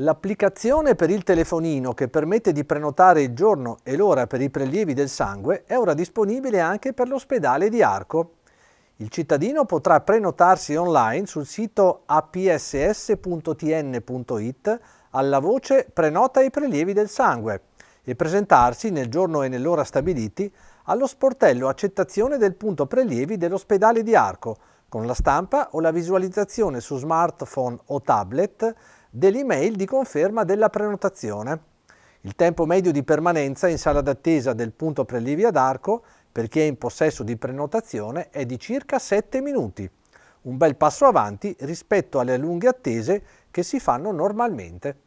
L'applicazione per il telefonino che permette di prenotare il giorno e l'ora per i prelievi del sangue è ora disponibile anche per l'ospedale di Arco. Il cittadino potrà prenotarsi online sul sito apss.tn.it alla voce Prenota i prelievi del sangue e presentarsi nel giorno e nell'ora stabiliti allo sportello accettazione del punto prelievi dell'ospedale di Arco con la stampa o la visualizzazione su smartphone o tablet dell'email di conferma della prenotazione. Il tempo medio di permanenza in sala d'attesa del punto prelievi ad arco per chi è in possesso di prenotazione è di circa 7 minuti, un bel passo avanti rispetto alle lunghe attese che si fanno normalmente.